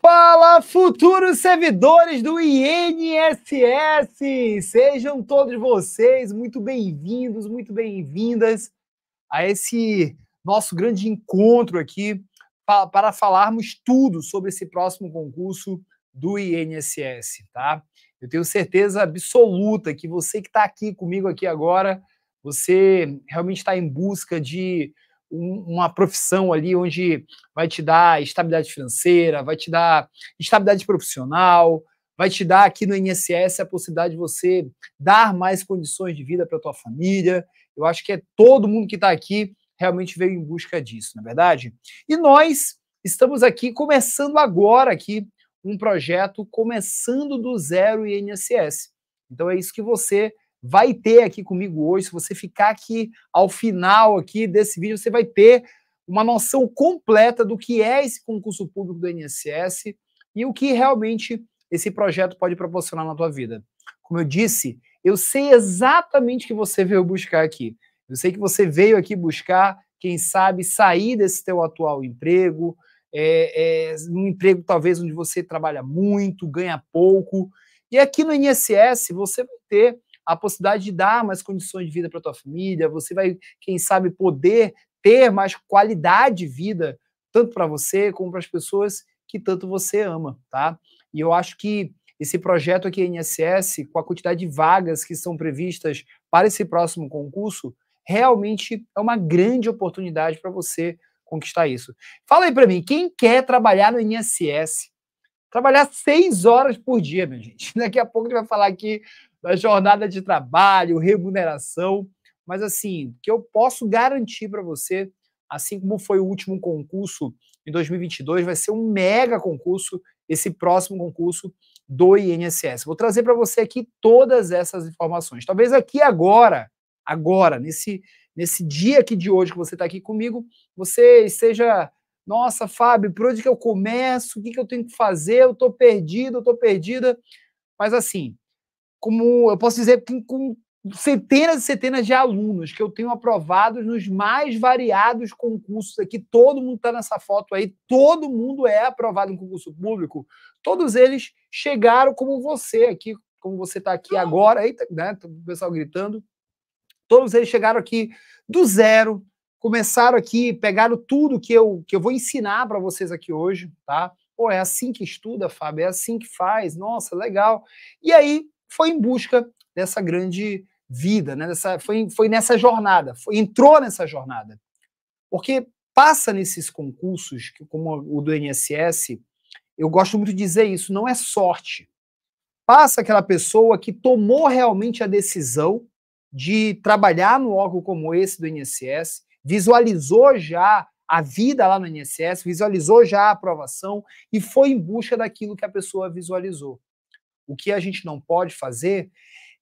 Fala, futuros servidores do INSS! Sejam todos vocês muito bem-vindos, muito bem-vindas a esse nosso grande encontro aqui para falarmos tudo sobre esse próximo concurso do INSS, tá? Eu tenho certeza absoluta que você que está aqui comigo aqui agora, você realmente está em busca de uma profissão ali onde vai te dar estabilidade financeira, vai te dar estabilidade profissional, vai te dar aqui no INSS a possibilidade de você dar mais condições de vida para tua família. Eu acho que é todo mundo que está aqui realmente veio em busca disso, na é verdade. E nós estamos aqui começando agora aqui um projeto começando do zero INSS. Então é isso que você vai ter aqui comigo hoje. Se você ficar aqui ao final aqui desse vídeo, você vai ter uma noção completa do que é esse concurso público do INSS e o que realmente esse projeto pode proporcionar na tua vida. Como eu disse, eu sei exatamente o que você veio buscar aqui. Eu sei que você veio aqui buscar, quem sabe, sair desse teu atual emprego, é, é, um emprego talvez onde você trabalha muito, ganha pouco. E aqui no INSS você vai ter a possibilidade de dar mais condições de vida para tua família, você vai, quem sabe, poder ter mais qualidade de vida, tanto para você como para as pessoas que tanto você ama, tá? E eu acho que esse projeto aqui INSS, com a quantidade de vagas que são previstas para esse próximo concurso, realmente é uma grande oportunidade para você conquistar isso. Fala aí para mim, quem quer trabalhar no INSS? Trabalhar seis horas por dia, minha gente. Daqui a pouco a gente vai falar aqui da jornada de trabalho, remuneração, mas assim, que eu posso garantir para você, assim como foi o último concurso em 2022, vai ser um mega concurso esse próximo concurso do INSS. Vou trazer para você aqui todas essas informações. Talvez aqui agora, agora, nesse nesse dia aqui de hoje que você está aqui comigo, você esteja nossa, Fábio, por onde que eu começo? O que, que eu tenho que fazer? Eu estou perdido, eu estou perdida. Mas assim, como eu posso dizer, que com centenas e centenas de alunos que eu tenho aprovados nos mais variados concursos aqui. Todo mundo está nessa foto aí, todo mundo é aprovado em concurso público. Todos eles chegaram como você aqui, como você está aqui ah. agora. aí né? Tá o pessoal gritando. Todos eles chegaram aqui do zero, começaram aqui, pegaram tudo que eu, que eu vou ensinar para vocês aqui hoje, tá? Pô, é assim que estuda, Fábio, é assim que faz, nossa, legal. E aí foi em busca dessa grande vida, né? Dessa, foi, foi nessa jornada, foi, entrou nessa jornada. Porque passa nesses concursos, como o do INSS, eu gosto muito de dizer isso, não é sorte. Passa aquela pessoa que tomou realmente a decisão de trabalhar no órgão como esse do INSS, visualizou já a vida lá no INSS, visualizou já a aprovação e foi em busca daquilo que a pessoa visualizou. O que a gente não pode fazer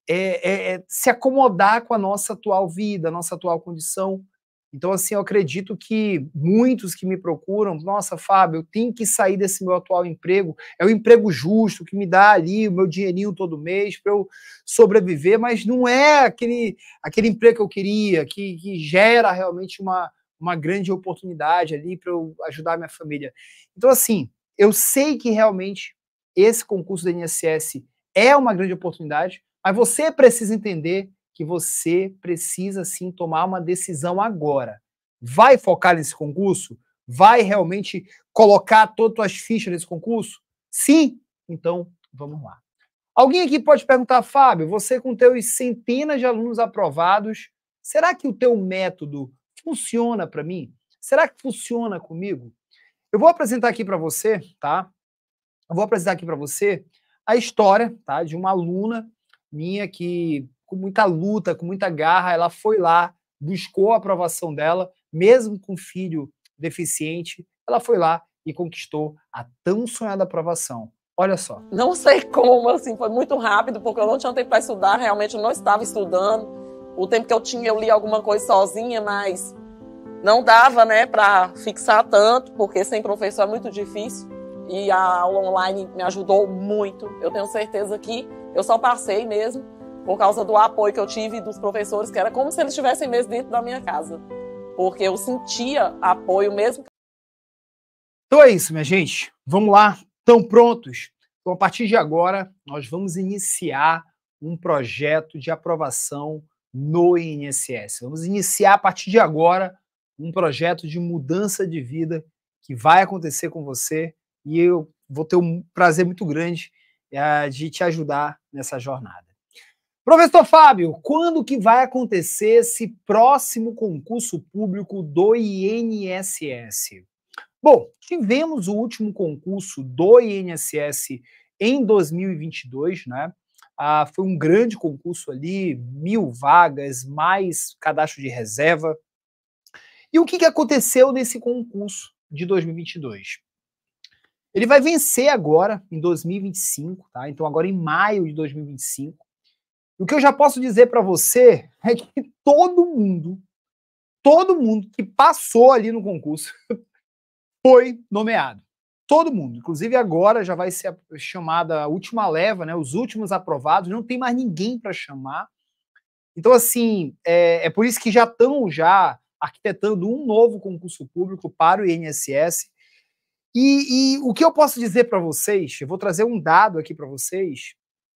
é, é, é se acomodar com a nossa atual vida, a nossa atual condição. Então, assim, eu acredito que muitos que me procuram, nossa, Fábio, eu tenho que sair desse meu atual emprego, é o um emprego justo que me dá ali o meu dinheirinho todo mês para eu sobreviver, mas não é aquele, aquele emprego que eu queria, que, que gera realmente uma, uma grande oportunidade ali para eu ajudar minha família. Então, assim, eu sei que realmente esse concurso do INSS é uma grande oportunidade, mas você precisa entender que você precisa sim tomar uma decisão agora. Vai focar nesse concurso? Vai realmente colocar todas as fichas nesse concurso? Sim? Então, vamos lá. Alguém aqui pode perguntar, Fábio, você com teus centenas de alunos aprovados, será que o teu método funciona para mim? Será que funciona comigo? Eu vou apresentar aqui para você, tá? Eu vou apresentar aqui para você a história tá, de uma aluna minha que, com muita luta, com muita garra, ela foi lá, buscou a aprovação dela, mesmo com filho deficiente, ela foi lá e conquistou a tão sonhada aprovação. Olha só. Não sei como, assim, foi muito rápido, porque eu não tinha tempo para estudar, realmente eu não estava estudando. O tempo que eu tinha, eu li alguma coisa sozinha, mas não dava, né, para fixar tanto, porque sem professor é muito difícil e a aula online me ajudou muito. Eu tenho certeza que eu só passei mesmo por causa do apoio que eu tive dos professores, que era como se eles estivessem mesmo dentro da minha casa, porque eu sentia apoio mesmo. Então é isso, minha gente. Vamos lá, estão prontos? Então, a partir de agora, nós vamos iniciar um projeto de aprovação no INSS. Vamos iniciar a partir de agora um projeto de mudança de vida que vai acontecer com você e eu vou ter um prazer muito grande eh, de te ajudar nessa jornada. Professor Fábio, quando que vai acontecer esse próximo concurso público do INSS? Bom, tivemos o último concurso do INSS em 2022, né? Ah, foi um grande concurso ali, mil vagas, mais cadastro de reserva. E o que, que aconteceu nesse concurso de 2022? Ele vai vencer agora, em 2025, tá? Então, agora em maio de 2025. O que eu já posso dizer para você é que todo mundo, todo mundo que passou ali no concurso foi nomeado. Todo mundo. Inclusive, agora já vai ser chamada a última leva, né? Os últimos aprovados, não tem mais ninguém para chamar. Então, assim, é, é por isso que já estão já arquitetando um novo concurso público para o INSS e, e o que eu posso dizer para vocês, eu vou trazer um dado aqui para vocês,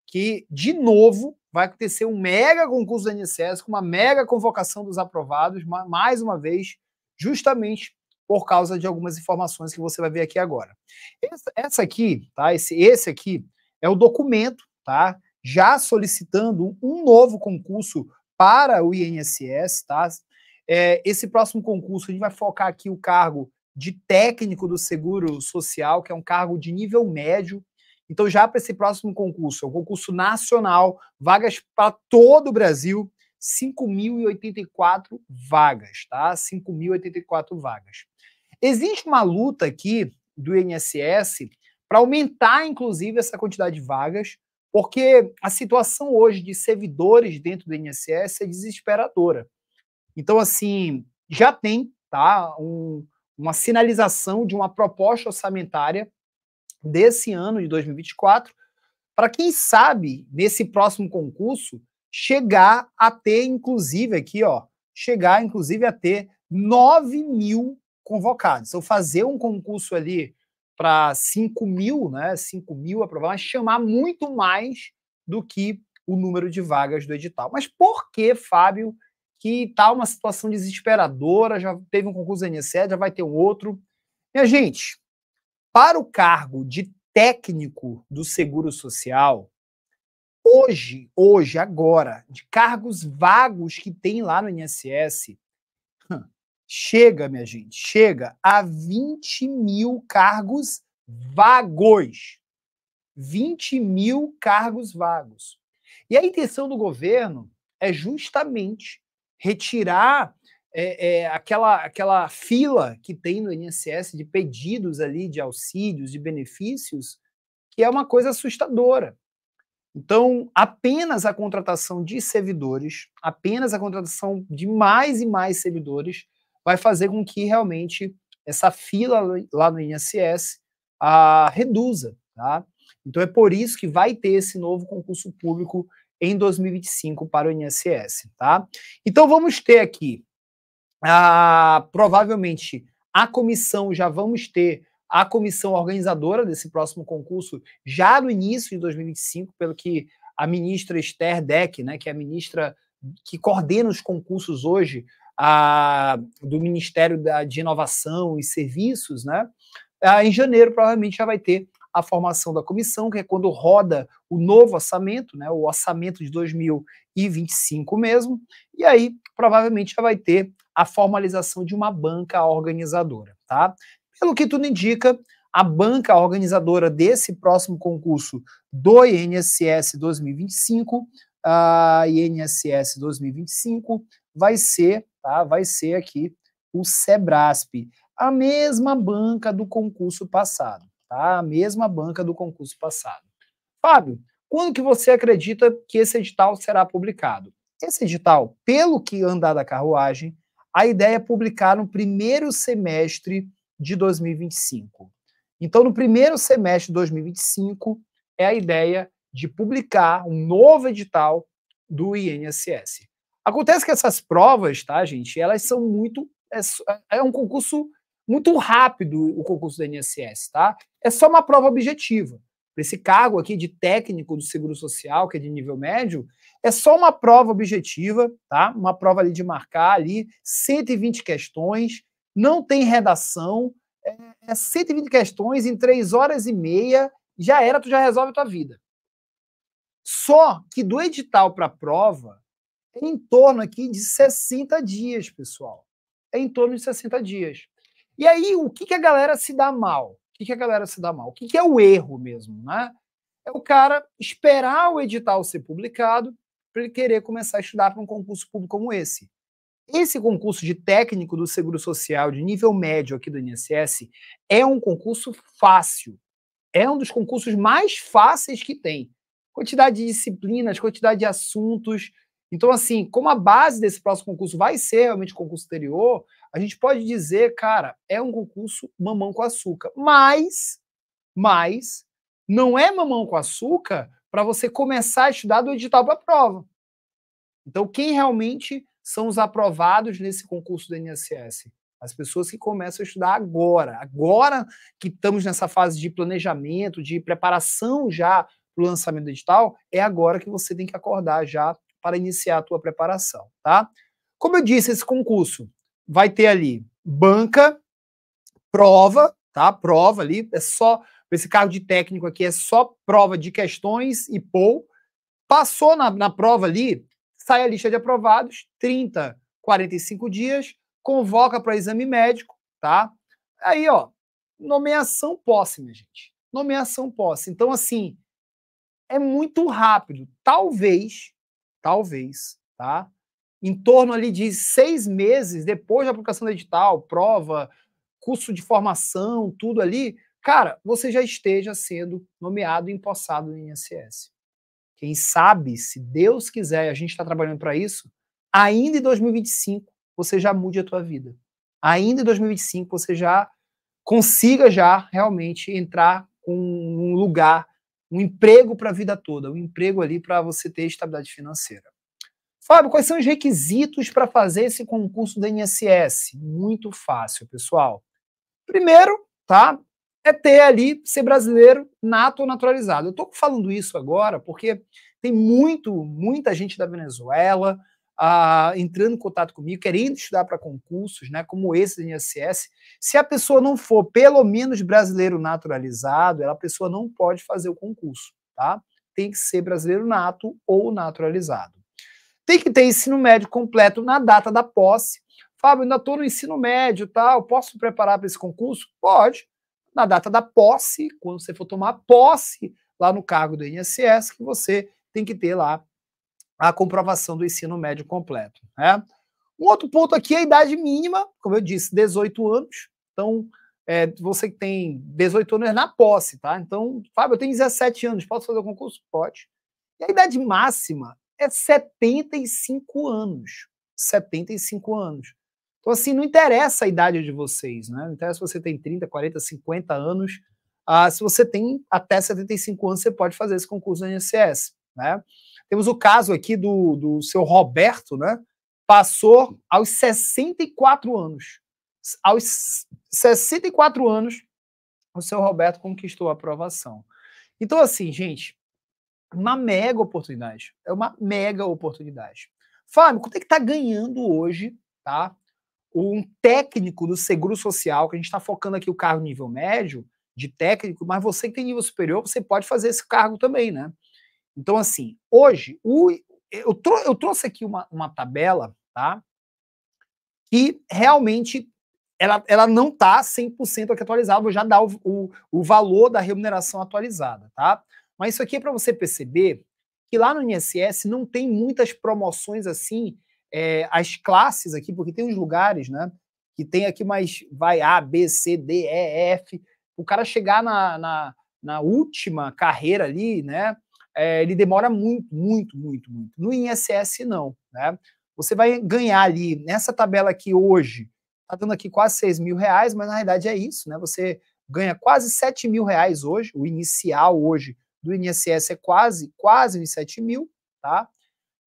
que, de novo, vai acontecer um mega concurso do INSS, com uma mega convocação dos aprovados, mais uma vez, justamente por causa de algumas informações que você vai ver aqui agora. Essa, essa aqui, tá? Esse, esse aqui é o documento, tá? Já solicitando um novo concurso para o INSS, tá? É, esse próximo concurso, a gente vai focar aqui o cargo de técnico do seguro social, que é um cargo de nível médio. Então, já para esse próximo concurso, é um concurso nacional, vagas para todo o Brasil, 5.084 vagas, tá? 5.084 vagas. Existe uma luta aqui do INSS para aumentar, inclusive, essa quantidade de vagas, porque a situação hoje de servidores dentro do INSS é desesperadora. Então, assim, já tem tá, um, uma sinalização de uma proposta orçamentária desse ano de 2024, para quem sabe, nesse próximo concurso, chegar a ter, inclusive, aqui, ó, chegar, inclusive, a ter 9 mil convocados. ou então, fazer um concurso ali para 5 mil, né? 5 mil aprovar, mas chamar muito mais do que o número de vagas do edital. Mas por que, Fábio, que tá uma situação desesperadora, já teve um concurso da INSS, já vai ter um outro. Minha gente, para o cargo de técnico do Seguro Social, hoje, hoje, agora, de cargos vagos que tem lá no INSS, chega, minha gente, chega a 20 mil cargos vagos. 20 mil cargos vagos. E a intenção do governo é justamente retirar é, é, aquela, aquela fila que tem no INSS de pedidos ali de auxílios, de benefícios, que é uma coisa assustadora. Então, apenas a contratação de servidores, apenas a contratação de mais e mais servidores, vai fazer com que realmente essa fila lá no INSS a, ah, reduza. Tá? Então, é por isso que vai ter esse novo concurso público em 2025 para o INSS, tá? Então vamos ter aqui, ah, provavelmente, a comissão, já vamos ter a comissão organizadora desse próximo concurso já no início de 2025, pelo que a ministra Esther Deck, né, que é a ministra que coordena os concursos hoje a, ah, do Ministério da, de Inovação e Serviços, né, a, ah, em janeiro provavelmente já vai ter a formação da comissão, que é quando roda o novo orçamento, né, o orçamento de 2025 mesmo, e aí provavelmente já vai ter a formalização de uma banca organizadora, tá? Pelo que tudo indica, a banca organizadora desse próximo concurso do INSS 2025, a INSS 2025, vai ser, tá? Vai ser aqui o Sebrasp, a mesma banca do concurso passado tá? A mesma banca do concurso passado. Fábio, quando que você acredita que esse edital será publicado? Esse edital, pelo que andar da carruagem, a ideia é publicar no primeiro semestre de 2025. Então, no primeiro semestre de 2025, é a ideia de publicar um novo edital do INSS. Acontece que essas provas, tá, gente, elas são muito. É, é um concurso muito rápido o concurso do INSS, tá? É só uma prova objetiva. Para esse cargo aqui de técnico do Seguro Social, que é de nível médio, é só uma prova objetiva, tá? Uma prova ali de marcar ali 120 questões, não tem redação, é 120 é questões em 3 horas e meia, já era, tu já resolve a tua vida. Só que do edital para a prova é em torno aqui de 60 dias, pessoal. É em torno de 60 dias. E aí, o que, que a galera se dá mal? O que, que a galera se dá mal? O que, que é o erro mesmo, né? É o cara esperar o edital ser publicado para ele querer começar a estudar para um concurso público como esse. Esse concurso de técnico do Seguro Social de nível médio aqui do INSS é um concurso fácil. É um dos concursos mais fáceis que tem. Quantidade de disciplinas, quantidade de assuntos. Então, assim, como a base desse próximo concurso vai ser realmente concurso anterior, a gente pode dizer, cara, é um concurso mamão com açúcar. Mas, mas, não é mamão com açúcar para você começar a estudar do edital para a prova. Então, quem realmente são os aprovados nesse concurso do INSS? As pessoas que começam a estudar agora, agora que estamos nessa fase de planejamento, de preparação já para o lançamento do edital, é agora que você tem que acordar já para iniciar a tua preparação, tá? Como eu disse, esse concurso vai ter ali banca, prova, tá? Prova ali, é só esse cargo de técnico aqui é só prova de questões e poll. Passou na, na prova ali, sai a lista de aprovados, 30, 45 dias, convoca para exame médico, tá? Aí, ó, nomeação posse, minha gente. Nomeação posse. Então, assim, é muito rápido. Talvez, talvez, tá? em torno ali de seis meses depois da aplicação do edital, prova, curso de formação, tudo ali, cara, você já esteja sendo nomeado e empossado no INSS. Quem sabe, se Deus quiser, a gente está trabalhando para isso, ainda em 2025 você já mude a tua vida. Ainda em 2025 você já consiga já realmente entrar com um lugar, um emprego para a vida toda, um emprego ali para você ter estabilidade financeira. Fábio, quais são os requisitos para fazer esse concurso do INSS? Muito fácil, pessoal. Primeiro, tá? É ter ali, ser brasileiro, nato ou naturalizado. Eu estou falando isso agora porque tem muito, muita gente da Venezuela ah, entrando em contato comigo, querendo estudar para concursos, né, como esse do INSS. Se a pessoa não for pelo menos brasileiro naturalizado, ela, a pessoa não pode fazer o concurso, tá? Tem que ser brasileiro nato ou naturalizado. Tem que ter ensino médio completo na data da posse. Fábio, ainda estou no ensino médio, tal. Tá? Posso me preparar para esse concurso? Pode. Na data da posse, quando você for tomar posse lá no cargo do INSS, que você tem que ter lá a comprovação do ensino médio completo. Né? Um outro ponto aqui é a idade mínima, como eu disse, 18 anos. Então, é, você que tem 18 anos é na posse, tá? Então, Fábio, eu tenho 17 anos, posso fazer o concurso? Pode. E a idade máxima é 75 anos. 75 anos. Então, assim, não interessa a idade de vocês, né? Não interessa se você tem 30, 40, 50 anos. Ah, se você tem até 75 anos, você pode fazer esse concurso do INSS, né? Temos o caso aqui do, do seu Roberto, né? Passou aos 64 anos. Aos 64 anos, o seu Roberto conquistou a aprovação. Então, assim, gente, uma mega oportunidade. É uma mega oportunidade. Fábio, quanto é que está ganhando hoje, tá? Um técnico do seguro social, que a gente está focando aqui o cargo nível médio, de técnico, mas você que tem nível superior, você pode fazer esse cargo também, né? Então, assim, hoje, o, eu, trou eu trouxe aqui uma, uma tabela, tá? e realmente ela, ela não está 100% aqui atualizada, vou já dar o, o, o valor da remuneração atualizada, tá? Mas isso aqui é para você perceber que lá no INSS não tem muitas promoções assim, é, as classes aqui, porque tem uns lugares, né? Que tem aqui mais, vai A, B, C, D, E, F. O cara chegar na, na, na última carreira ali, né? É, ele demora muito, muito, muito, muito. No INSS, não, né? Você vai ganhar ali, nessa tabela aqui hoje, tá dando aqui quase 6 mil reais, mas na realidade é isso, né? Você ganha quase 7 mil reais hoje, o inicial hoje do INSS é quase, quase uns 7 mil, tá?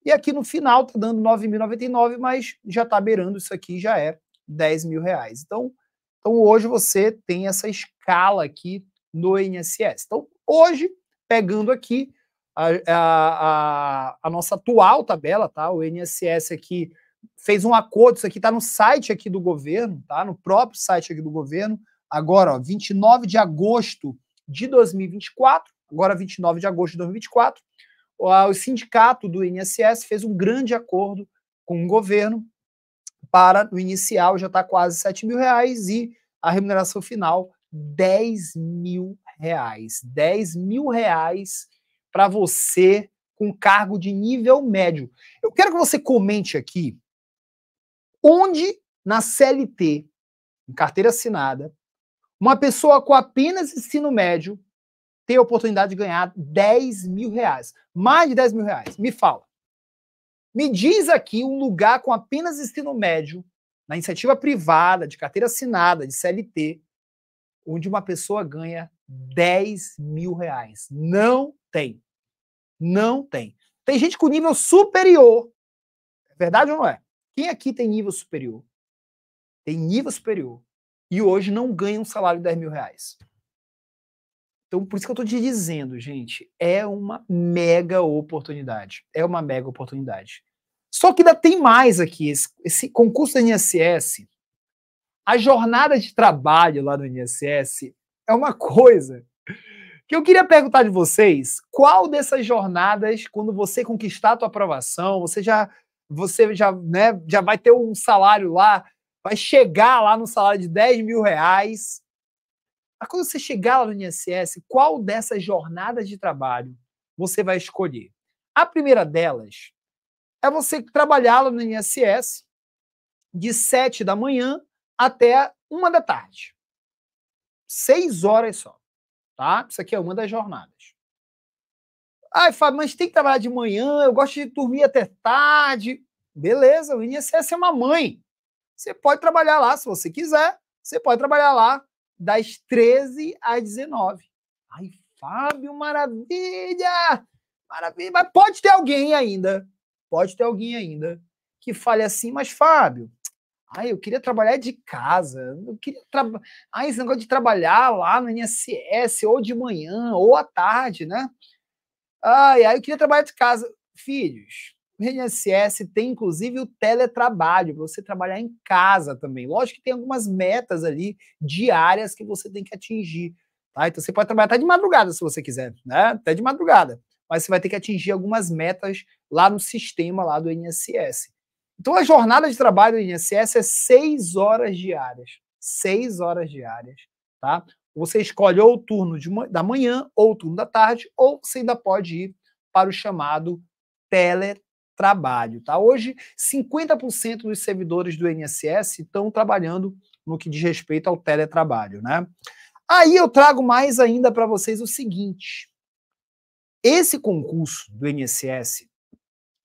E aqui no final tá dando 9.099, mas já tá beirando isso aqui, já é 10 mil reais. Então, então hoje você tem essa escala aqui no INSS. Então, hoje, pegando aqui a, a, a nossa atual tabela, tá? O INSS aqui fez um acordo, isso aqui tá no site aqui do governo, tá? No próprio site aqui do governo, agora, ó, 29 de agosto de 2024, agora 29 de agosto de 2024, o sindicato do INSS fez um grande acordo com o governo para o inicial já está quase 7 mil reais e a remuneração final 10 mil reais. 10 mil reais para você com cargo de nível médio. Eu quero que você comente aqui onde na CLT, em carteira assinada, uma pessoa com apenas ensino médio ter a oportunidade de ganhar 10 mil reais. Mais de 10 mil reais. Me fala. Me diz aqui um lugar com apenas ensino médio, na iniciativa privada, de carteira assinada, de CLT, onde uma pessoa ganha 10 mil reais. Não tem. Não tem. Tem gente com nível superior. É verdade ou não é? Quem aqui tem nível superior? Tem nível superior. E hoje não ganha um salário de 10 mil reais. Então, por isso que eu estou te dizendo, gente, é uma mega oportunidade. É uma mega oportunidade. Só que ainda tem mais aqui. Esse, esse concurso do INSS, a jornada de trabalho lá no INSS é uma coisa que eu queria perguntar de vocês, qual dessas jornadas, quando você conquistar a tua aprovação, você já você já, né, já vai ter um salário lá, vai chegar lá no salário de 10 mil reais, mas quando você chegar lá no INSS, qual dessas jornadas de trabalho você vai escolher? A primeira delas é você trabalhar lá no INSS de 7 da manhã até uma da tarde. Seis horas só. Tá? Isso aqui é uma das jornadas. Ai, Fábio, mas tem que trabalhar de manhã, eu gosto de dormir até tarde. Beleza, o INSS é uma mãe. Você pode trabalhar lá se você quiser, você pode trabalhar lá das 13 às 19. Ai, Fábio, maravilha! Maravilha! Mas pode ter alguém ainda, pode ter alguém ainda que fale assim, mas Fábio, ai, eu queria trabalhar de casa, eu queria trabalhar. Ai, esse negócio de trabalhar lá no INSS, ou de manhã, ou à tarde, né? Ai, ai, eu queria trabalhar de casa. Filhos, o INSS tem inclusive o teletrabalho, você trabalhar em casa também. Lógico que tem algumas metas ali diárias que você tem que atingir, tá? Então você pode trabalhar até de madrugada se você quiser, né? Até de madrugada. Mas você vai ter que atingir algumas metas lá no sistema lá do INSS. Então a jornada de trabalho do INSS é seis horas diárias. Seis horas diárias, tá? Você escolhe ou o turno de, da manhã, ou o turno da tarde, ou você ainda pode ir para o chamado teletrabalho trabalho. Tá? Hoje, 50% dos servidores do INSS estão trabalhando no que diz respeito ao teletrabalho. Né? Aí eu trago mais ainda para vocês o seguinte: esse concurso do INSS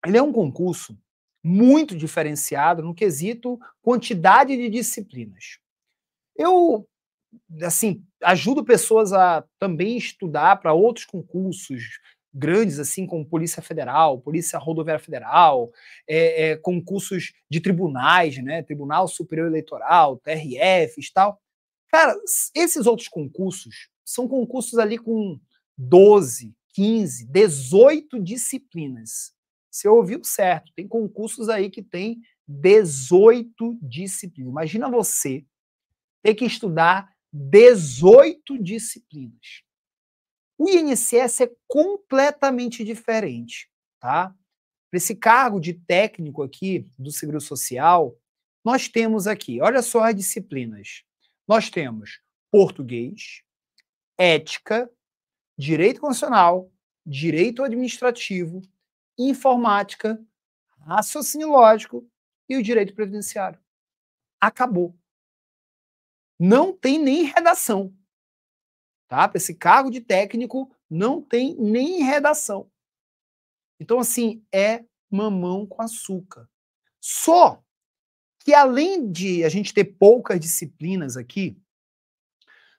ele é um concurso muito diferenciado no quesito quantidade de disciplinas. Eu assim ajudo pessoas a também estudar para outros concursos grandes, assim, como Polícia Federal, Polícia Rodoviária Federal, é, é, concursos de tribunais, né? Tribunal Superior Eleitoral, TRFs e tal. Cara, esses outros concursos são concursos ali com 12, 15, 18 disciplinas. Você ouviu certo, tem concursos aí que tem 18 disciplinas. Imagina você ter que estudar 18 disciplinas. O INSS é completamente diferente, tá? Para esse cargo de técnico aqui do Seguro Social, nós temos aqui, olha só as disciplinas. Nós temos português, ética, direito constitucional, direito administrativo, informática, raciocínio lógico e o direito previdenciário. Acabou. Não tem nem redação tá? Para esse cargo de técnico não tem nem redação. Então assim, é mamão com açúcar. Só que além de a gente ter poucas disciplinas aqui,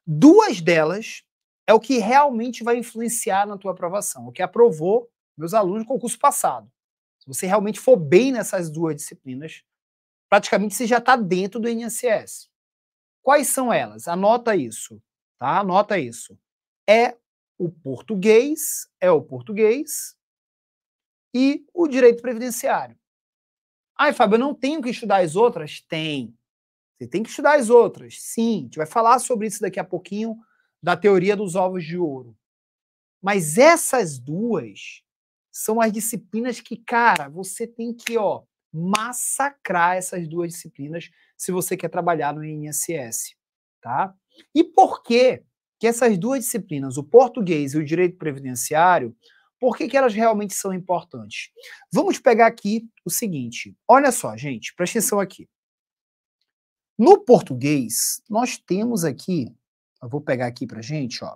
duas delas é o que realmente vai influenciar na tua aprovação, o que aprovou meus alunos no concurso passado. Se você realmente for bem nessas duas disciplinas, praticamente você já está dentro do INSS. Quais são elas? Anota isso tá? Anota isso. É o português, é o português e o direito previdenciário. Ai, Fábio, eu não tenho que estudar as outras? Tem. Você tem que estudar as outras. Sim, a gente vai falar sobre isso daqui a pouquinho, da teoria dos ovos de ouro. Mas essas duas são as disciplinas que, cara, você tem que, ó, massacrar essas duas disciplinas se você quer trabalhar no INSS, tá? E por que que essas duas disciplinas, o português e o direito previdenciário, por que, que elas realmente são importantes? Vamos pegar aqui o seguinte. Olha só, gente, preste atenção aqui. No português, nós temos aqui, eu vou pegar aqui pra gente, ó,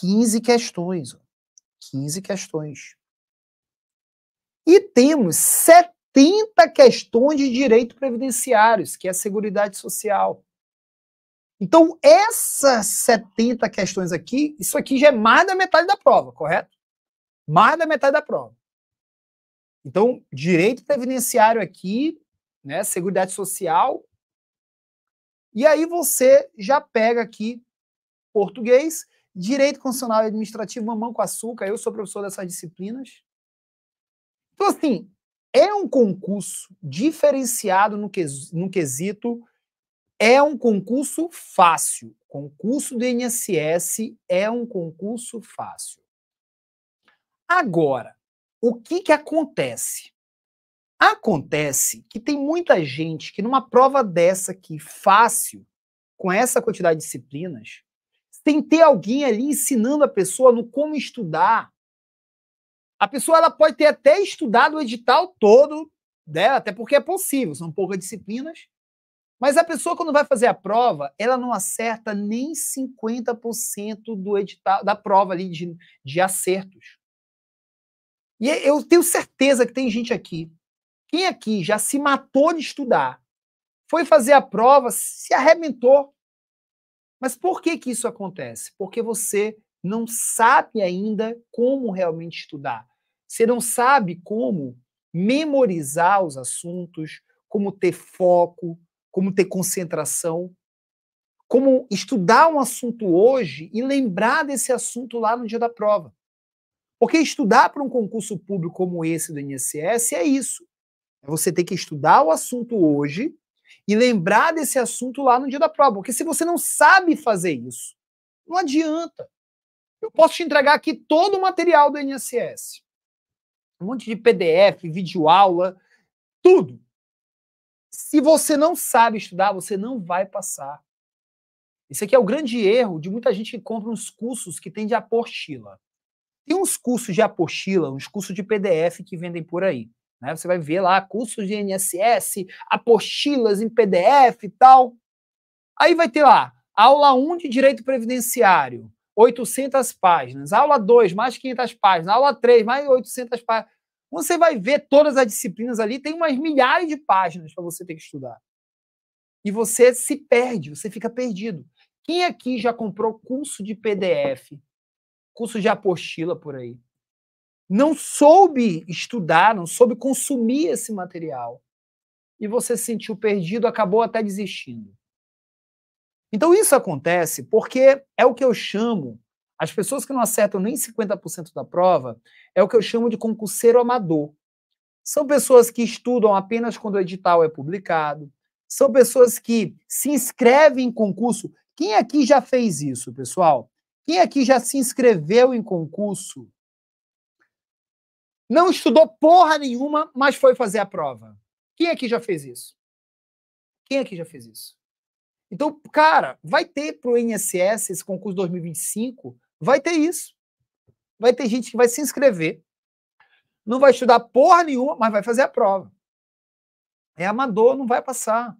15 questões, ó, 15 questões. E temos 70 questões de direito previdenciário, que é a Seguridade Social. Então, essas 70 questões aqui, isso aqui já é mais da metade da prova, correto? Mais da metade da prova. Então, direito previdenciário aqui, né, seguridade social. E aí você já pega aqui português, direito constitucional e administrativo, mamão com açúcar, eu sou professor dessas disciplinas. Então, assim, é um concurso diferenciado no, quesito é um concurso fácil. Concurso do INSS é um concurso fácil. Agora, o que que acontece? Acontece que tem muita gente que numa prova dessa aqui fácil, com essa quantidade de disciplinas, tem ter alguém ali ensinando a pessoa no como estudar. A pessoa ela pode ter até estudado o edital todo dela, né? até porque é possível, são poucas disciplinas, mas a pessoa, quando vai fazer a prova, ela não acerta nem 50% do edital, da prova ali de, de acertos. E é, eu tenho certeza que tem gente aqui. Quem aqui já se matou de estudar, foi fazer a prova, se arrebentou. Mas por que, que isso acontece? Porque você não sabe ainda como realmente estudar. Você não sabe como memorizar os assuntos, como ter foco, como ter concentração, como estudar um assunto hoje e lembrar desse assunto lá no dia da prova. Porque estudar para um concurso público como esse do INSS é isso. É você ter que estudar o assunto hoje e lembrar desse assunto lá no dia da prova. Porque se você não sabe fazer isso, não adianta. Eu posso te entregar aqui todo o material do INSS. Um monte de PDF, videoaula, tudo se você não sabe estudar, você não vai passar. Esse aqui é o grande erro de muita gente que compra uns cursos que tem de apostila. Tem uns cursos de apostila, uns cursos de PDF que vendem por aí. Né? Você vai ver lá cursos de NSS, apostilas em PDF e tal. Aí vai ter lá, aula 1 de Direito Previdenciário, 800 páginas. Aula 2, mais 500 páginas. Aula 3, mais 800 páginas você vai ver todas as disciplinas ali, tem umas milhares de páginas para você ter que estudar. E você se perde, você fica perdido. Quem aqui já comprou curso de PDF, curso de apostila por aí? Não soube estudar, não soube consumir esse material. E você se sentiu perdido, acabou até desistindo. Então isso acontece porque é o que eu chamo as pessoas que não acertam nem 50% da prova é o que eu chamo de concurseiro amador. São pessoas que estudam apenas quando o edital é publicado, são pessoas que se inscrevem em concurso. Quem aqui já fez isso, pessoal? Quem aqui já se inscreveu em concurso? Não estudou porra nenhuma, mas foi fazer a prova. Quem aqui já fez isso? Quem aqui já fez isso? Então, cara, vai ter para o INSS esse concurso 2025 vai ter isso. Vai ter gente que vai se inscrever, não vai estudar porra nenhuma, mas vai fazer a prova. É amador, não vai passar.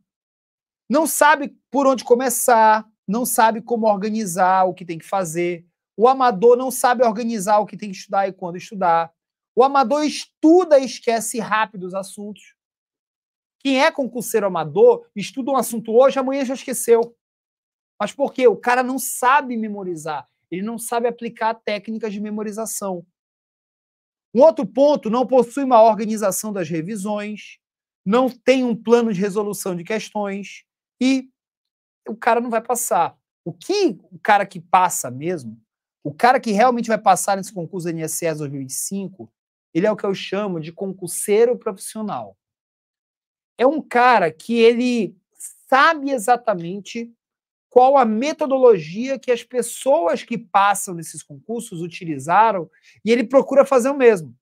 Não sabe por onde começar, não sabe como organizar o que tem que fazer. O amador não sabe organizar o que tem que estudar e quando estudar. O amador estuda e esquece rápido os assuntos. Quem é concurseiro amador estuda um assunto hoje, amanhã já esqueceu. Mas por quê? O cara não sabe memorizar ele não sabe aplicar técnicas de memorização. Um outro ponto, não possui uma organização das revisões, não tem um plano de resolução de questões e o cara não vai passar. O que o cara que passa mesmo, o cara que realmente vai passar nesse concurso NSS 2005, ele é o que eu chamo de concurseiro profissional. É um cara que ele sabe exatamente qual a metodologia que as pessoas que passam nesses concursos utilizaram e ele procura fazer o mesmo.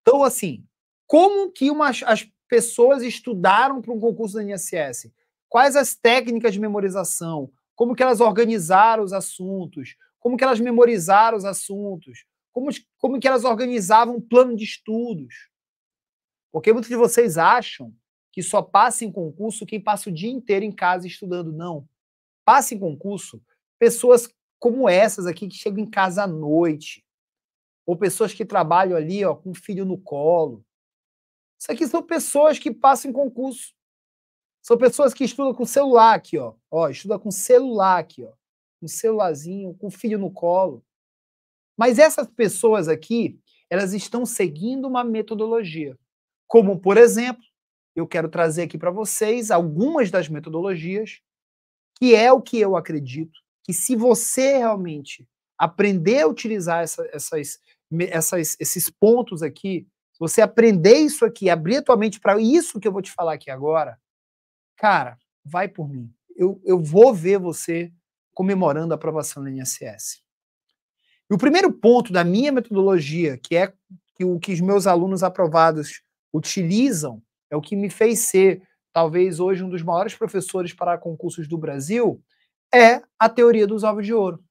Então, assim, como que as pessoas estudaram para um concurso da INSS? Quais as técnicas de memorização? Como que elas organizaram os assuntos? Como que elas memorizaram os assuntos? Como, como que elas organizavam um plano de estudos? Porque muitos de vocês acham que só passa em concurso quem passa o dia inteiro em casa estudando. Não. Passa em concurso pessoas como essas aqui que chegam em casa à noite, ou pessoas que trabalham ali ó, com o filho no colo. Isso aqui são pessoas que passam em concurso. São pessoas que estudam com celular aqui, ó. ó estuda com celular aqui, ó. Com celularzinho, com o filho no colo. Mas essas pessoas aqui, elas estão seguindo uma metodologia. Como, por exemplo, eu quero trazer aqui para vocês algumas das metodologias, que é o que eu acredito, que se você realmente aprender a utilizar essa, essas, essas, esses pontos aqui, se você aprender isso aqui, abrir a tua mente para isso que eu vou te falar aqui agora, cara, vai por mim. Eu, eu vou ver você comemorando a aprovação do INSS. E o primeiro ponto da minha metodologia, que é o que os meus alunos aprovados utilizam, é o que me fez ser, talvez hoje, um dos maiores professores para concursos do Brasil, é a teoria dos ovos de ouro.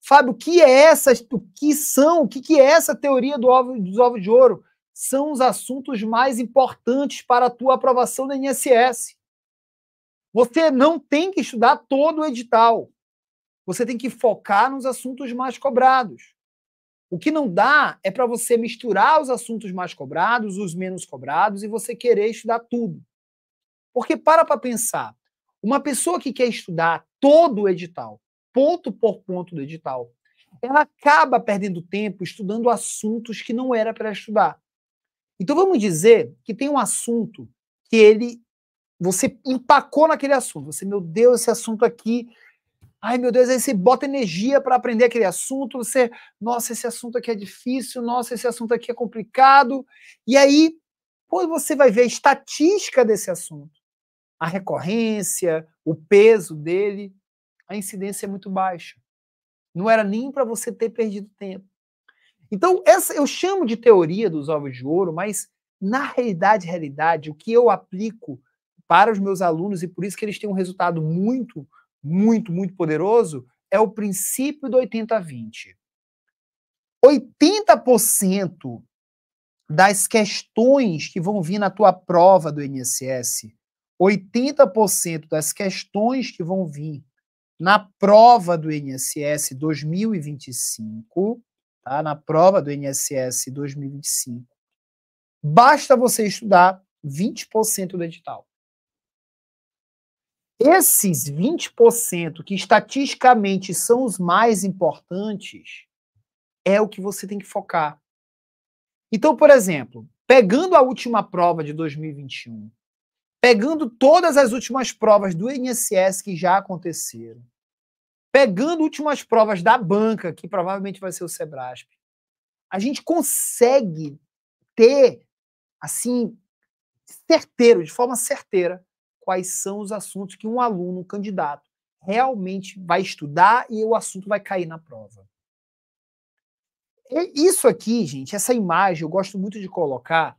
Fábio, o que é essa, o que são, o que é essa teoria do ovo, dos ovos de ouro? São os assuntos mais importantes para a tua aprovação da INSS. Você não tem que estudar todo o edital. Você tem que focar nos assuntos mais cobrados. O que não dá é para você misturar os assuntos mais cobrados, os menos cobrados e você querer estudar tudo. Porque para para pensar, uma pessoa que quer estudar todo o edital, ponto por ponto do edital, ela acaba perdendo tempo estudando assuntos que não era para estudar. Então vamos dizer que tem um assunto que ele você empacou naquele assunto. Você, meu Deus, esse assunto aqui Ai, meu Deus, aí você bota energia para aprender aquele assunto, você, nossa, esse assunto aqui é difícil, nossa, esse assunto aqui é complicado. E aí, quando você vai ver a estatística desse assunto, a recorrência, o peso dele, a incidência é muito baixa. Não era nem para você ter perdido tempo. Então, essa eu chamo de teoria dos ovos de ouro, mas na realidade, realidade, o que eu aplico para os meus alunos, e por isso que eles têm um resultado muito muito, muito poderoso é o princípio do 80-20. 80% das questões que vão vir na tua prova do INSS, 80% das questões que vão vir na prova do INSS 2025, tá? Na prova do INSS 2025. Basta você estudar 20% do edital. Esses 20% que estatisticamente são os mais importantes é o que você tem que focar. Então, por exemplo, pegando a última prova de 2021, pegando todas as últimas provas do INSS que já aconteceram, pegando últimas provas da banca, que provavelmente vai ser o Sebrasp, a gente consegue ter, assim, certeiro, de forma certeira, quais são os assuntos que um aluno, um candidato, realmente vai estudar e o assunto vai cair na prova. Isso aqui, gente, essa imagem eu gosto muito de colocar,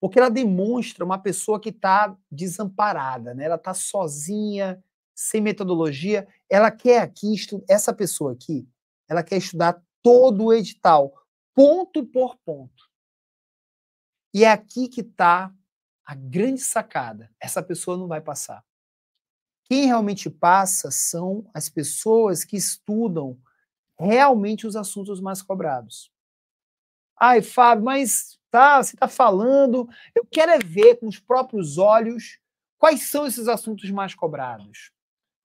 porque ela demonstra uma pessoa que está desamparada, né? Ela está sozinha, sem metodologia. Ela quer aqui, essa pessoa aqui, ela quer estudar todo o edital, ponto por ponto. E é aqui que está a grande sacada, essa pessoa não vai passar. Quem realmente passa são as pessoas que estudam realmente os assuntos mais cobrados. Ai, Fábio, mas tá, você está falando, eu quero é ver com os próprios olhos quais são esses assuntos mais cobrados.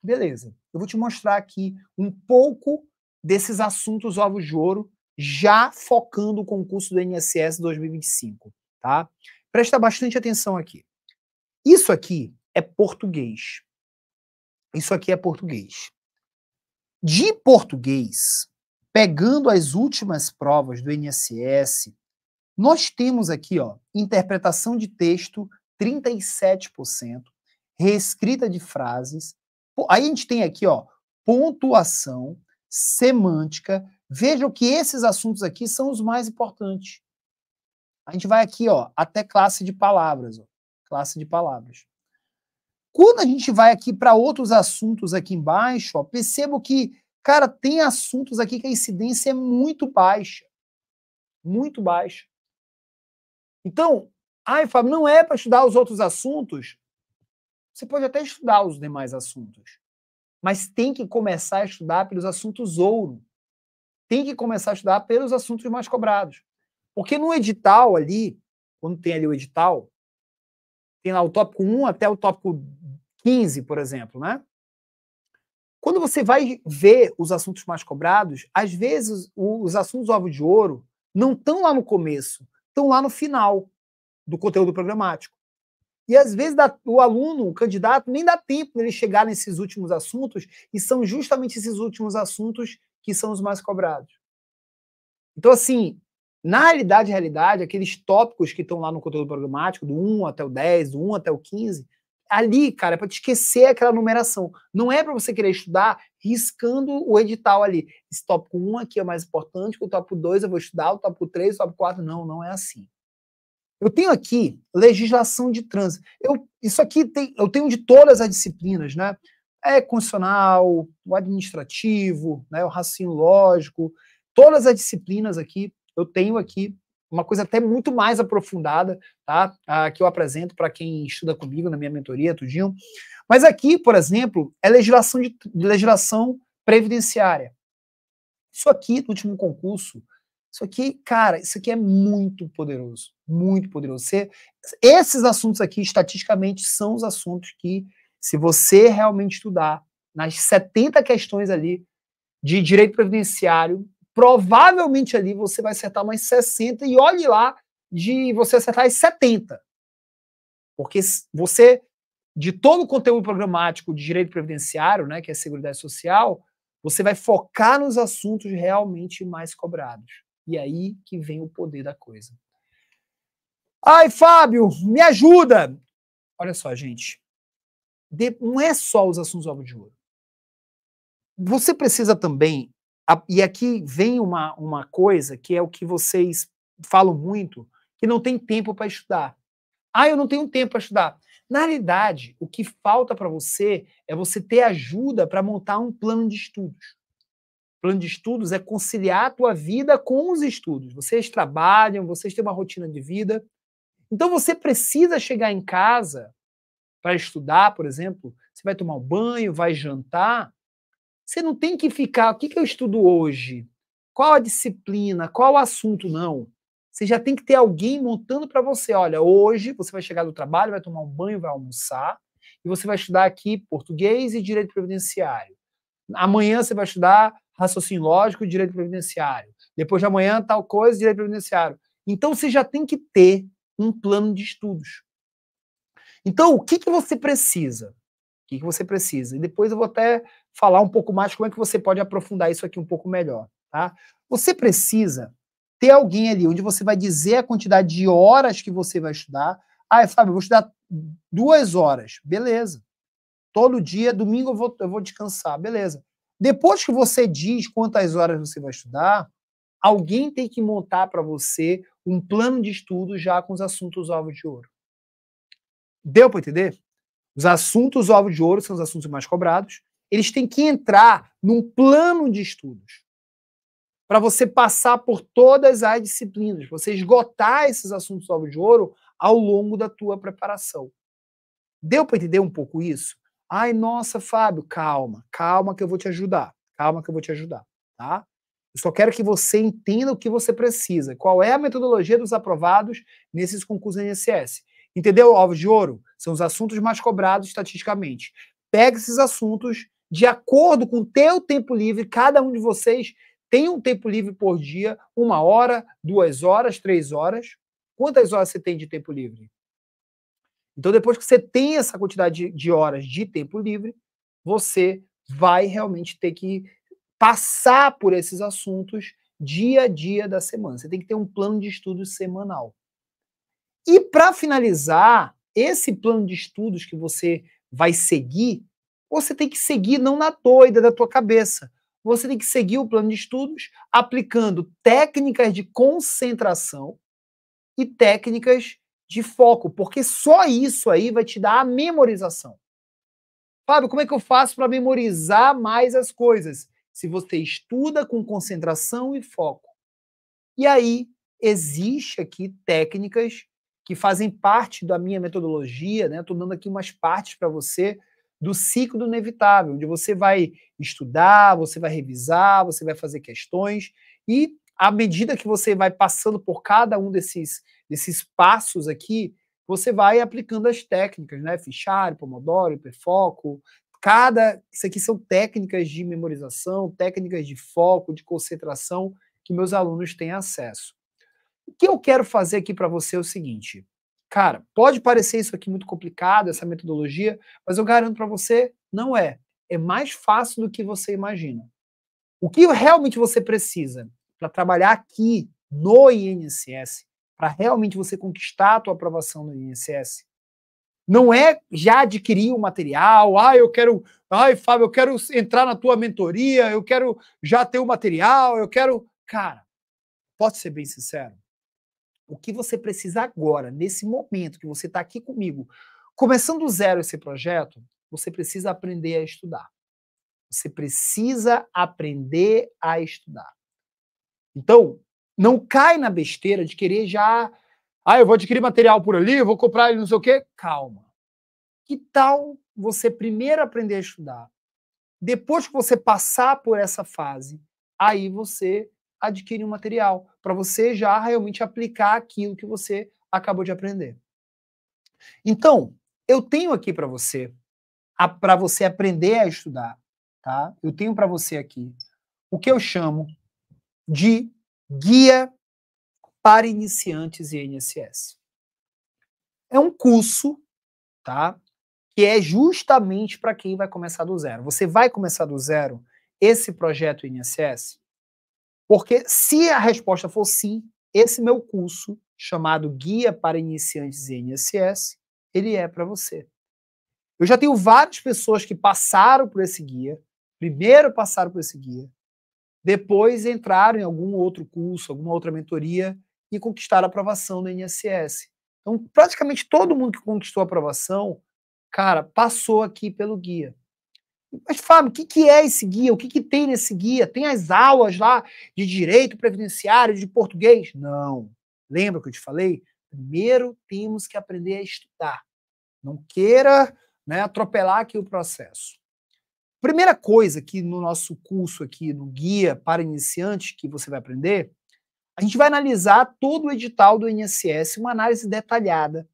Beleza, eu vou te mostrar aqui um pouco desses assuntos ovos de ouro, já focando o concurso do INSS 2025, tá? Presta bastante atenção aqui. Isso aqui é português. Isso aqui é português. De português, pegando as últimas provas do INSS, nós temos aqui, ó, interpretação de texto 37%, reescrita de frases. Aí a gente tem aqui, ó, pontuação, semântica. Vejam que esses assuntos aqui são os mais importantes. A gente vai aqui, ó, até classe de palavras, ó, classe de palavras. Quando a gente vai aqui para outros assuntos aqui embaixo, ó, percebo que, cara, tem assuntos aqui que a incidência é muito baixa. Muito baixa. Então, ai, Fábio, não é para estudar os outros assuntos? Você pode até estudar os demais assuntos, mas tem que começar a estudar pelos assuntos ouro. Tem que começar a estudar pelos assuntos mais cobrados. Porque no edital ali, quando tem ali o edital, tem lá o tópico 1 até o tópico 15, por exemplo, né? Quando você vai ver os assuntos mais cobrados, às vezes os assuntos ovo de ouro não estão lá no começo, estão lá no final do conteúdo programático. E às vezes o aluno, o candidato, nem dá tempo ele chegar nesses últimos assuntos, e são justamente esses últimos assuntos que são os mais cobrados. Então, assim, na realidade, realidade, aqueles tópicos que estão lá no conteúdo programático, do 1 até o 10, do 1 até o 15, ali, cara, é para te esquecer aquela numeração. Não é para você querer estudar riscando o edital ali. Esse tópico 1 aqui é o mais importante, o tópico 2 eu vou estudar, o tópico 3, o tópico 4. Não, não é assim. Eu tenho aqui legislação de trânsito. Eu, isso aqui tem, eu tenho de todas as disciplinas, né? É constitucional, o administrativo, né? o raciocínio lógico, todas as disciplinas aqui eu tenho aqui uma coisa até muito mais aprofundada, tá? Ah, que eu apresento para quem estuda comigo na minha mentoria, tudinho. Mas aqui, por exemplo, é legislação de legislação previdenciária. Isso aqui do último concurso, isso aqui, cara, isso aqui é muito poderoso, muito poderoso. Você, esses assuntos aqui, estatisticamente, são os assuntos que, se você realmente estudar nas 70 questões ali de direito previdenciário, provavelmente ali você vai acertar umas 60 e olhe lá de você acertar as 70. Porque você, de todo o conteúdo programático de direito previdenciário, né, que é Seguridade Social, você vai focar nos assuntos realmente mais cobrados. E aí que vem o poder da coisa. Ai, Fábio, me ajuda! Olha só, gente. De, não é só os assuntos alvo de ouro. Você precisa também a, e aqui vem uma, uma coisa que é o que vocês falam muito, que não tem tempo para estudar. Ah, eu não tenho tempo para estudar. Na realidade, o que falta para você é você ter ajuda para montar um plano de estudos. plano de estudos é conciliar a tua vida com os estudos. Vocês trabalham, vocês têm uma rotina de vida. Então você precisa chegar em casa para estudar, por exemplo, você vai tomar um banho, vai jantar, você não tem que ficar, o que, que eu estudo hoje? Qual a disciplina? Qual o assunto? Não. Você já tem que ter alguém montando para você. Olha, hoje você vai chegar do trabalho, vai tomar um banho, vai almoçar, e você vai estudar aqui português e direito previdenciário. Amanhã você vai estudar raciocínio lógico e direito previdenciário. Depois de amanhã, tal coisa, direito previdenciário. Então você já tem que ter um plano de estudos. Então, o que, que você precisa? O que, que você precisa? E depois eu vou até falar um pouco mais como é que você pode aprofundar isso aqui um pouco melhor, tá? Você precisa ter alguém ali onde você vai dizer a quantidade de horas que você vai estudar. Ah, Fábio, ah, eu vou estudar duas horas. Beleza. Todo dia, domingo eu vou, eu vou descansar. Beleza. Depois que você diz quantas horas você vai estudar, alguém tem que montar para você um plano de estudo já com os assuntos ovos de ouro. Deu para entender? Os assuntos ovos de ouro são os assuntos mais cobrados eles têm que entrar num plano de estudos para você passar por todas as disciplinas, você esgotar esses assuntos ovos de ouro ao longo da tua preparação. Deu para entender um pouco isso? Ai, nossa, Fábio, calma, calma que eu vou te ajudar. Calma que eu vou te ajudar, tá? Eu só quero que você entenda o que você precisa. Qual é a metodologia dos aprovados nesses concursos INSS? Entendeu? Ovos de ouro são os assuntos mais cobrados estatisticamente. Pega esses assuntos de acordo com o teu tempo livre, cada um de vocês tem um tempo livre por dia, uma hora, duas horas, três horas. Quantas horas você tem de tempo livre? Então, depois que você tem essa quantidade de, horas de tempo livre, você vai realmente ter que passar por esses assuntos dia a dia da semana. Você tem que ter um plano de estudos semanal. E para finalizar, esse plano de estudos que você vai seguir, você tem que seguir não na doida da tua cabeça. Você tem que seguir o plano de estudos aplicando técnicas de concentração e técnicas de foco, porque só isso aí vai te dar a memorização. Fábio, como é que eu faço para memorizar mais as coisas? Se você estuda com concentração e foco. E aí, existe aqui técnicas que fazem parte da minha metodologia, né? Estou dando aqui umas partes para você do ciclo do inevitável, onde você vai estudar, você vai revisar, você vai fazer questões e à medida que você vai passando por cada um desses, desses passos aqui, você vai aplicando as técnicas, né? Fichário, Pomodoro, hiperfoco, cada. Isso aqui são técnicas de memorização, técnicas de foco, de concentração que meus alunos têm acesso. O que eu quero fazer aqui para você é o seguinte: Cara, pode parecer isso aqui muito complicado, essa metodologia, mas eu garanto para você, não é. É mais fácil do que você imagina. O que realmente você precisa para trabalhar aqui no INSS, para realmente você conquistar a tua aprovação no INSS, não é já adquirir o material, ah, eu quero, ai, Fábio, eu quero entrar na tua mentoria, eu quero já ter o material, eu quero. Cara, posso ser bem sincero? O que você precisa agora, nesse momento que você está aqui comigo, começando do zero esse projeto, você precisa aprender a estudar. Você precisa aprender a estudar. Então, não cai na besteira de querer já. Ah, eu vou adquirir material por ali, vou comprar ele não sei o quê. Calma. Que tal você primeiro aprender a estudar? Depois que você passar por essa fase, aí você adquire um material para você já realmente aplicar aquilo que você acabou de aprender. Então, eu tenho aqui para você, para você aprender a estudar, tá? Eu tenho para você aqui o que eu chamo de guia para iniciantes e INSS. É um curso, tá? Que é justamente para quem vai começar do zero. Você vai começar do zero esse projeto INSS porque se a resposta for sim, esse meu curso, chamado Guia para Iniciantes em INSS, ele é para você. Eu já tenho várias pessoas que passaram por esse guia, primeiro passaram por esse guia, depois entraram em algum outro curso, alguma outra mentoria e conquistaram a aprovação no INSS. Então, praticamente todo mundo que conquistou a aprovação, cara, passou aqui pelo guia. Mas, Fábio, o que, que é esse guia? O que, que tem nesse guia? Tem as aulas lá de direito previdenciário, de português? Não. Lembra que eu te falei? Primeiro temos que aprender a estudar. Não queira né, atropelar aqui o processo. Primeira coisa que no nosso curso aqui, no guia para iniciantes que você vai aprender, a gente vai analisar todo o edital do INSS, uma análise detalhada.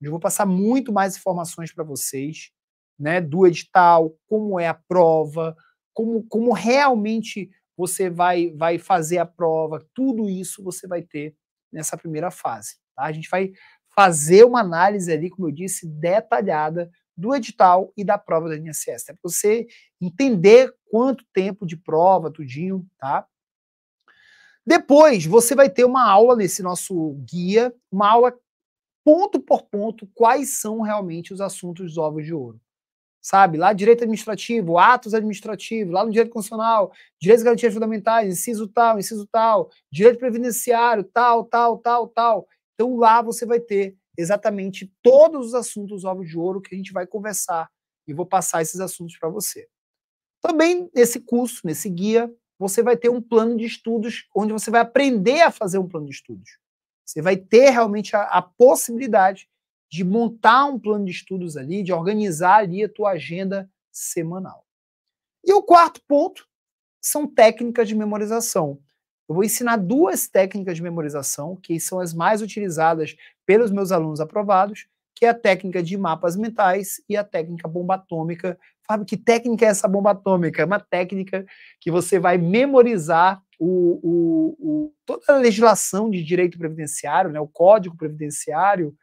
Eu vou passar muito mais informações para vocês né, do edital, como é a prova, como, como realmente você vai, vai fazer a prova, tudo isso você vai ter nessa primeira fase. Tá? A gente vai fazer uma análise ali, como eu disse, detalhada do edital e da prova da INSS, É né? para você entender quanto tempo de prova, tudinho, tá? Depois, você vai ter uma aula nesse nosso guia, uma aula ponto por ponto, quais são realmente os assuntos dos ovos de ouro sabe? Lá direito administrativo, atos administrativos, lá no direito constitucional, direitos e garantias fundamentais, inciso tal, inciso tal, direito previdenciário, tal, tal, tal, tal. Então lá você vai ter exatamente todos os assuntos ovos de ouro que a gente vai conversar e vou passar esses assuntos para você. Também nesse curso, nesse guia, você vai ter um plano de estudos onde você vai aprender a fazer um plano de estudos. Você vai ter realmente a, a possibilidade de montar um plano de estudos ali, de organizar ali a tua agenda semanal. E o quarto ponto são técnicas de memorização. Eu vou ensinar duas técnicas de memorização, que são as mais utilizadas pelos meus alunos aprovados, que é a técnica de mapas mentais e a técnica bomba atômica. Fábio, que técnica é essa bomba atômica? É uma técnica que você vai memorizar o, o, o toda a legislação de direito previdenciário, né, o código previdenciário,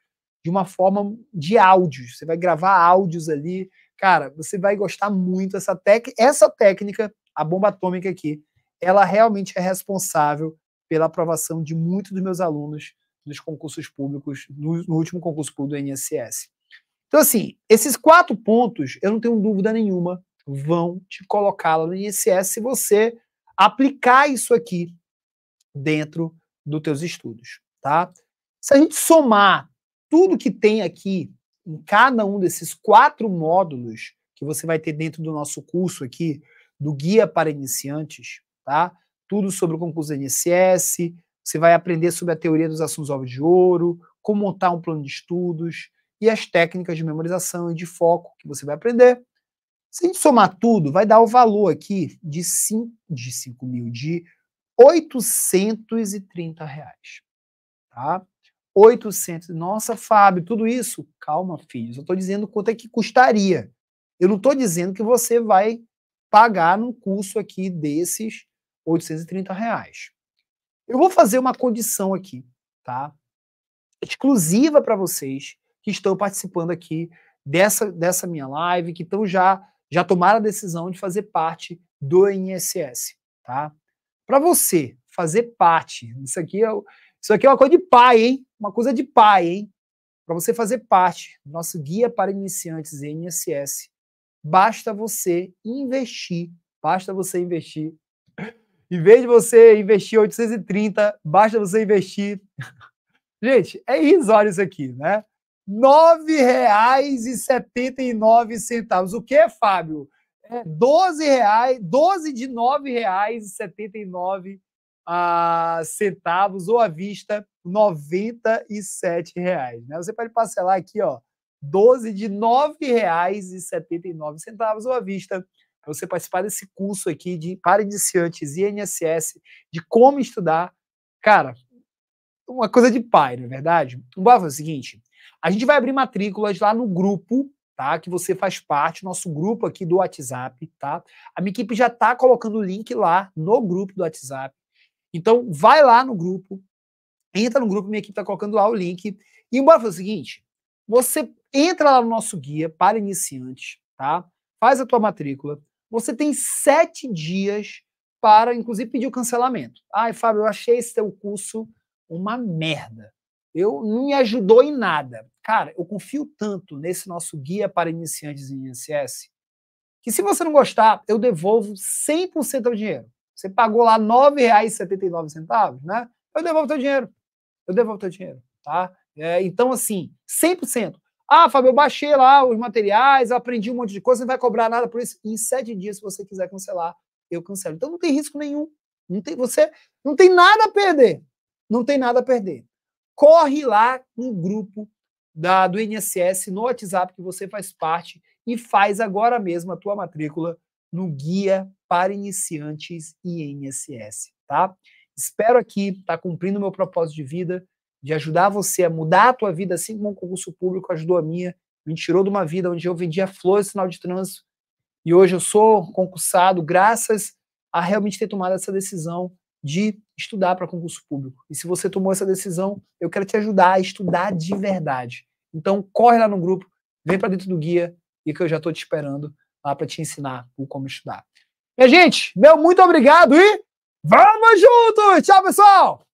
de uma forma de áudios. Você vai gravar áudios ali. Cara, você vai gostar muito essa técnica. Essa técnica, a bomba atômica aqui, ela realmente é responsável pela aprovação de muitos dos meus alunos nos concursos públicos, no, no último concurso público do INSS. Então, assim, esses quatro pontos, eu não tenho dúvida nenhuma, vão te colocá-la no INSS se você aplicar isso aqui dentro dos teus estudos, tá? Se a gente somar tudo que tem aqui em cada um desses quatro módulos que você vai ter dentro do nosso curso aqui, do Guia para Iniciantes, tá? Tudo sobre o concurso do INSS, você vai aprender sobre a teoria dos assuntos ovos de ouro, como montar um plano de estudos e as técnicas de memorização e de foco que você vai aprender. Se a gente somar tudo, vai dar o valor aqui de 5, de mil, de 830 reais, tá? 800. Nossa, Fábio, tudo isso? Calma, filho. Eu estou dizendo quanto é que custaria. Eu não estou dizendo que você vai pagar num curso aqui desses 830 reais. Eu vou fazer uma condição aqui, tá? Exclusiva para vocês que estão participando aqui dessa, dessa minha live, que estão já já tomaram a decisão de fazer parte do INSS, tá? Para você fazer parte, isso aqui é, isso aqui é uma coisa de pai, hein? Uma coisa de pai, hein? Para você fazer parte do nosso guia para iniciantes e INSS, basta você investir. Basta você investir. Em vez de você investir 830, basta você investir. Gente, é irrisório isso aqui, né? R$ 9,79. O que, Fábio? R$ é 12 reais, 12 de R$ 9,79 a centavos ou à vista R$ 97,00. Né? Você pode parcelar aqui, ó, 12 de R$ 9,79 ou à vista para você participar desse curso aqui de para iniciantes e INSS de como estudar. Cara, uma coisa de pai, não é verdade? Vamos fazer é o seguinte, a gente vai abrir matrículas lá no grupo tá? Que você faz parte, nosso grupo aqui do WhatsApp, tá? A minha equipe já tá colocando o link lá no grupo do WhatsApp. Então, vai lá no grupo, entra no grupo, minha equipe está colocando lá o link. E embora fazer o seguinte: você entra lá no nosso guia para iniciantes, tá? Faz a tua matrícula. Você tem sete dias para, inclusive, pedir o cancelamento. Ai, Fábio, eu achei esse teu curso uma merda. Eu não me ajudou em nada. Cara, eu confio tanto nesse nosso guia para iniciantes em INSS que se você não gostar, eu devolvo 100% do dinheiro. Você pagou lá R$ 9,79, né? Eu devolvo teu dinheiro. Eu devolvo teu dinheiro, tá? É, então, assim, 100%. Ah, Fábio, eu baixei lá os materiais, aprendi um monte de coisa, não vai cobrar nada por isso. Em sete dias, se você quiser cancelar, eu cancelo. Então, não tem risco nenhum. Não tem, você não tem nada a perder. Não tem nada a perder. Corre lá no grupo da, do INSS, no WhatsApp que você faz parte e faz agora mesmo a tua matrícula no Guia para iniciantes INSS, tá? Espero aqui estar tá cumprindo meu propósito de vida, de ajudar você a mudar a tua vida, assim como o concurso público ajudou a minha, me tirou de uma vida onde eu vendia flores, sinal de trânsito, e hoje eu sou concursado graças a realmente ter tomado essa decisão de estudar para concurso público. E se você tomou essa decisão, eu quero te ajudar a estudar de verdade. Então corre lá no grupo, vem para dentro do guia e que eu já estou te esperando lá para te ensinar o como estudar. E, gente, meu muito obrigado e vamos juntos! Tchau, pessoal!